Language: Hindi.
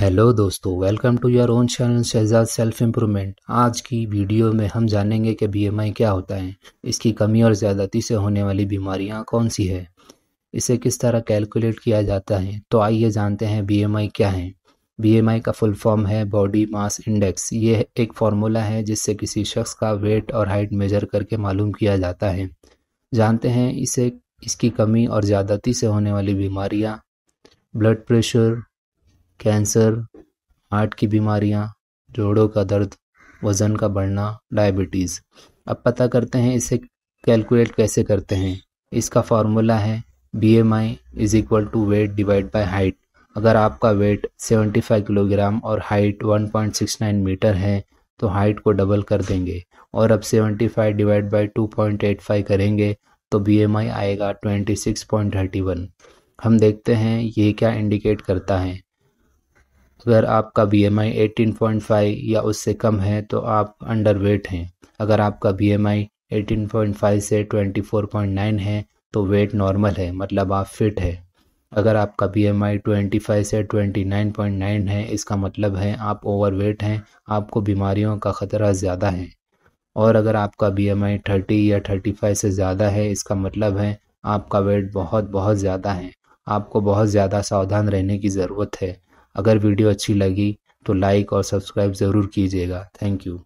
हेलो दोस्तों welcome to your own channel Shahzad self improvement आज की वीडियो में हम जानेंगे कि बीएमआई क्या होता है इसकी कमी और ज़्यादाती से होने वाली बीमारियां कौन सी है इसे किस तरह कैलकुलेट किया जाता है तो आइए जानते हैं बीएमआई क्या है बीएमआई का फुल फॉर्म है बॉडी मास इंडेक्स ये एक फार्मूला है जिससे किसी शख्स का वेट और हाइट मेजर करके मालूम किया जाता है जानते हैं इसे इसकी कमी और ज़्यादाती से होने वाली बीमारियाँ ब्लड प्रेशर कैंसर हार्ट की बीमारियाँ जोड़ों का दर्द वज़न का बढ़ना डायबिटीज़ अब पता करते हैं इसे कैलकुलेट कैसे करते हैं इसका फार्मूला है B M I is equal to weight divide by height अगर आपका वेट 75 किलोग्राम और हाइट 1.69 मीटर है तो हाइट को डबल कर देंगे और अब 75 डिवाइड बाई 2.85 करेंगे तो बी एम आई आएगा 26.31 हम देखते हैं ये क्या इंडिकेट करता है अगर आपका B M I eighteen point five या उससे कम है तो आप अंडर वेट हैं अगर आपका B M I eighteen point five से ट्वेंटी फोर पॉइंट नाइन है तो वेट नॉर्मल है मतलब आप फिट है अगर आपका B M I twenty five से ट्वेंटी नाइन पॉइंट नाइन है इसका मतलब है आप ओवर वेट हैं आपको बीमारियों का ख़तरा ज़्यादा है और अगर आपका बी एम आई थर्टी या थर्टी फाइव से ज़्यादा है इसका मतलब है आपका वेट बहुत बहुत ज़्यादा है आपको बहुत ज़्यादा सावधान रहने की ज़रूरत है अगर वीडियो अच्छी लगी तो लाइक और सब्सक्राइब ज़रूर कीजिएगा थैंक यू